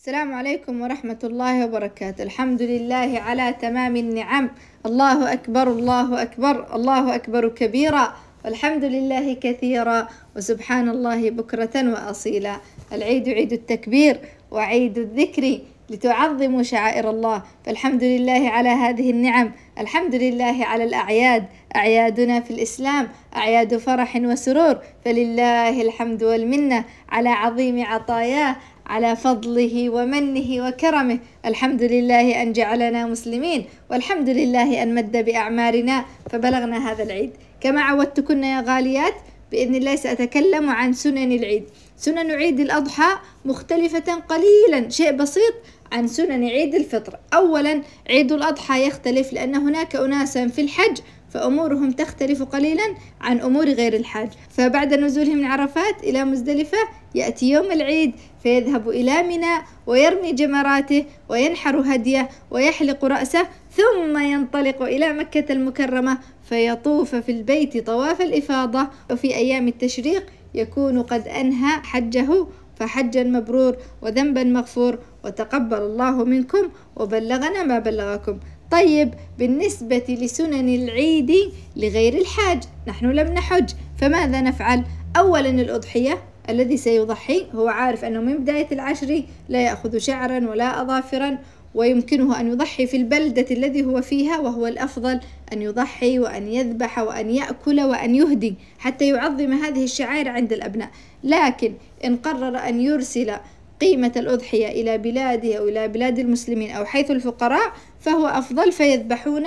السلام عليكم ورحمة الله وبركاته الحمد لله على تمام النعم الله أكبر الله أكبر الله أكبر كبيرا والحمد لله كثيرا وسبحان الله بكرة وأصيلا العيد عيد التكبير وعيد الذكر لتعظموا شعائر الله فالحمد لله على هذه النعم الحمد لله على الأعياد أعيادنا في الإسلام أعياد فرح وسرور فلله الحمد والمنة على عظيم عطاياه على فضله ومنه وكرمه الحمد لله أن جعلنا مسلمين والحمد لله أن مد بأعمارنا فبلغنا هذا العيد كما عودتكن يا غاليات بإذن الله سأتكلم عن سنن العيد سنن عيد الأضحى مختلفة قليلا شيء بسيط عن سنن عيد الفطر أولا عيد الأضحى يختلف لأن هناك أناسا في الحج فأمورهم تختلف قليلا عن أمور غير الحاج فبعد نزولهم من عرفات إلى مزدلفة يأتي يوم العيد فيذهب إلى منى ويرمي جمراته وينحر هديه ويحلق رأسه ثم ينطلق إلى مكة المكرمة فيطوف في البيت طواف الإفاضة وفي أيام التشريق يكون قد أنهى حجه فحجا مبرور وذنبا مغفور وتقبل الله منكم وبلغنا ما بلغكم طيب بالنسبة لسنن العيد لغير الحاج نحن لم نحج فماذا نفعل؟ أولا الأضحية الذي سيضحي هو عارف أنه من بداية العشر لا يأخذ شعرا ولا أظافرا ويمكنه أن يضحي في البلدة الذي هو فيها وهو الأفضل أن يضحي وأن يذبح وأن يأكل وأن يهدي حتى يعظم هذه الشعائر عند الأبناء لكن إن قرر أن يرسل قيمة الأضحية إلى بلاده أو إلى بلاد المسلمين أو حيث الفقراء فهو أفضل فيذبحون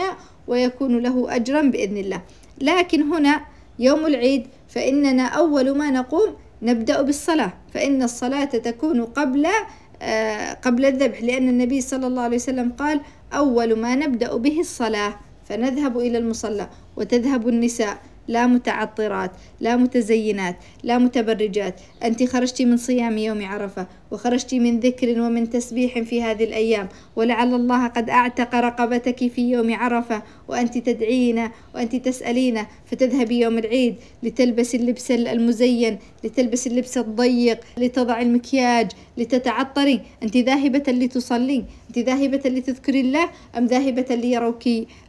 ويكون له أجرا بإذن الله لكن هنا يوم العيد فإننا أول ما نقوم نبدأ بالصلاة فإن الصلاة تكون قبل آه، قبل الذبح لأن النبي صلى الله عليه وسلم قال أول ما نبدأ به الصلاة فنذهب إلى المصلى وتذهب النساء لا متعطرات لا متزينات لا متبرجات أنت خرجت من صيام يوم عرفة وخرجت من ذكر ومن تسبيح في هذه الأيام ولعل الله قد أعتق رقبتك في يوم عرفة وأنت تدعين وأنت تسألين فتذهبي يوم العيد لتلبسي اللبس المزين لتلبسي اللبس الضيق لتضع المكياج لتتعطري أنت ذاهبة لتصلي أنت ذاهبة لتذكري الله أم ذاهبة ليروك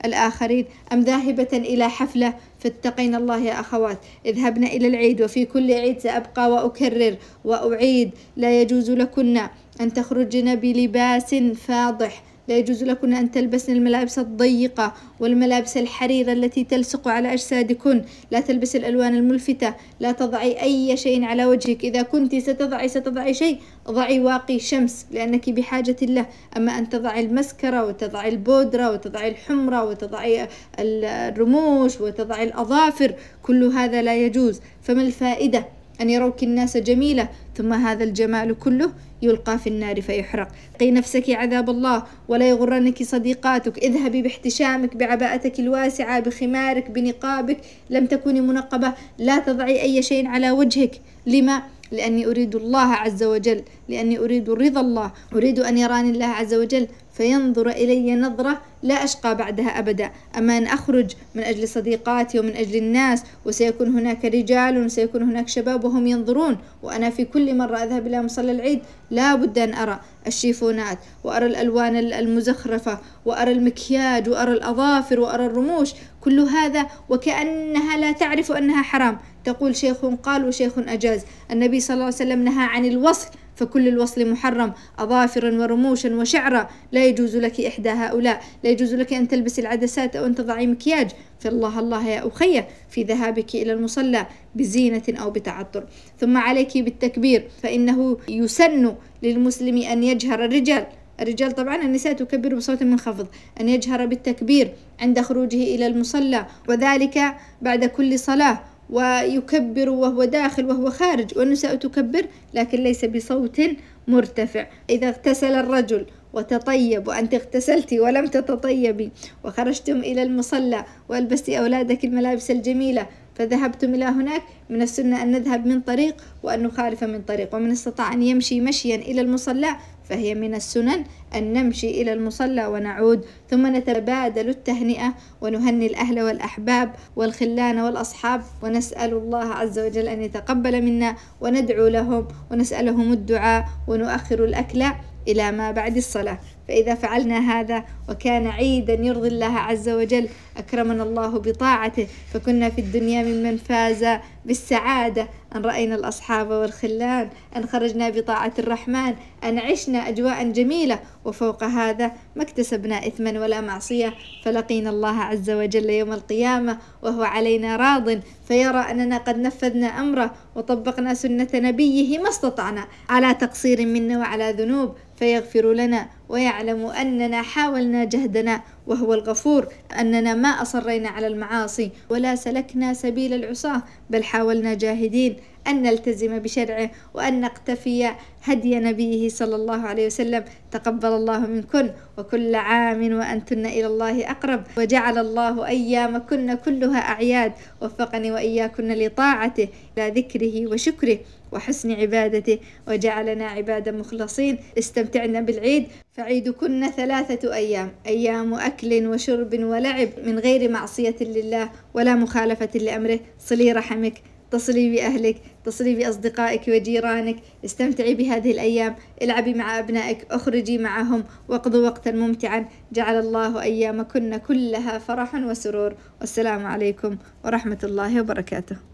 الآخرين أم ذاهبة إلى حفلة فاتقين الله يا أخوات اذهبنا إلى العيد وفي كل عيد سأبقى وأكرر وأعيد لا يجوز لكن أن تخرجن بلباس فاضح لا يجوز لكن أن تلبسن الملابس الضيقة والملابس الحريرة التي تلصق على أجسادكن لا تلبس الألوان الملفتة لا تضعي أي شيء على وجهك إذا كنت ستضعي ستضعي شيء ضعي واقي شمس لأنك بحاجة له أما أن تضعي المسكرة وتضعي البودرة وتضعي الحمرة وتضعي الرموش وتضعي الأظافر كل هذا لا يجوز فما الفائدة أن يروك الناس جميلة ثم هذا الجمال كله يلقى في النار فيحرق قي نفسك عذاب الله ولا يغرنك صديقاتك اذهبي باحتشامك بعباءتك الواسعة بخمارك بنقابك لم تكوني منقبة لا تضعي أي شيء على وجهك لما؟ لأني أريد الله عز وجل لأني أريد رضا الله أريد أن يراني الله عز وجل فينظر إلي نظرة لا أشقى بعدها أبدا أما أن أخرج من أجل صديقاتي ومن أجل الناس وسيكون هناك رجال وسيكون هناك شباب وهم ينظرون وأنا في كل مرة أذهب إلى مصلى العيد لا بد أن أرى الشيفونات وأرى الألوان المزخرفة وأرى المكياج وأرى الأظافر وأرى الرموش كل هذا وكأنها لا تعرف أنها حرام تقول شيخ قال وشيخ أجاز النبي صلى الله عليه وسلم نهى عن الوصل فكل الوصل محرم أظافرا ورموشا وشعرا لا يجوز لك إحدى هؤلاء لا يجوز لك أن تلبسي العدسات أو أن تضعي مكياج فالله الله يا أخية في ذهابك إلى المصلى بزينة أو بتعطر ثم عليك بالتكبير فإنه يسن للمسلم أن يجهر الرجال الرجال طبعا النساء تكبر بصوت منخفض أن يجهر بالتكبير عند خروجه إلى المصلى وذلك بعد كل صلاة ويكبر وهو داخل وهو خارج والنساء تكبر لكن ليس بصوت مرتفع إذا اغتسل الرجل وتطيب وأنت اغتسلتي ولم تتطيبي وخرجتم إلى المصلى وألبستي أولادك الملابس الجميلة فذهبتم إلى هناك من السنة أن نذهب من طريق وأن نخالف من طريق ومن استطاع أن يمشي مشيا إلى المصلى فهي من السنن أن نمشي إلى المصلى ونعود ثم نتبادل التهنئة ونهني الأهل والأحباب والخلان والأصحاب ونسأل الله عز وجل أن يتقبل منا وندعو لهم ونسألهم الدعاء ونؤخر الأكل إلى ما بعد الصلاة فإذا فعلنا هذا وكان عيدا يرضي الله عز وجل أكرمنا الله بطاعته فكنا في الدنيا ممن فاز بالسعادة أن رأينا الأصحاب والخلان أن خرجنا بطاعة الرحمن أن عشنا أجواء جميلة وفوق هذا ما اكتسبنا إثما ولا معصية فلقينا الله عز وجل يوم القيامة وهو علينا راض فيرى أننا قد نفذنا أمره وطبقنا سنة نبيه ما استطعنا على تقصير منا وعلى ذنوب فيغفر لنا ويعلم أننا حاولنا جهدنا وهو الغفور أننا ما أصرينا على المعاصي ولا سلكنا سبيل العصاة بل حاولنا جاهدين أن نلتزم بشرعه وأن نقتفي هدي نبيه صلى الله عليه وسلم تقبل الله منكن وكل عام وأنتن إلى الله أقرب وجعل الله أيامكن كلها أعياد وفقني وإياكن لطاعته إلى ذكره وشكره وحسن عبادته وجعلنا عبادا مخلصين استمتعنا بالعيد فعيدكن ثلاثة أيام أيام أكل وشرب ولعب من غير معصية لله ولا مخالفة لأمره صلي رحمك اتصلي بأهلك اتصلي بأصدقائك وجيرانك استمتعي بهذه الأيام العبي مع أبنائك اخرجي معهم واقضوا وقتا ممتعا جعل الله أيامكن كلها فرح وسرور والسلام عليكم ورحمة الله وبركاته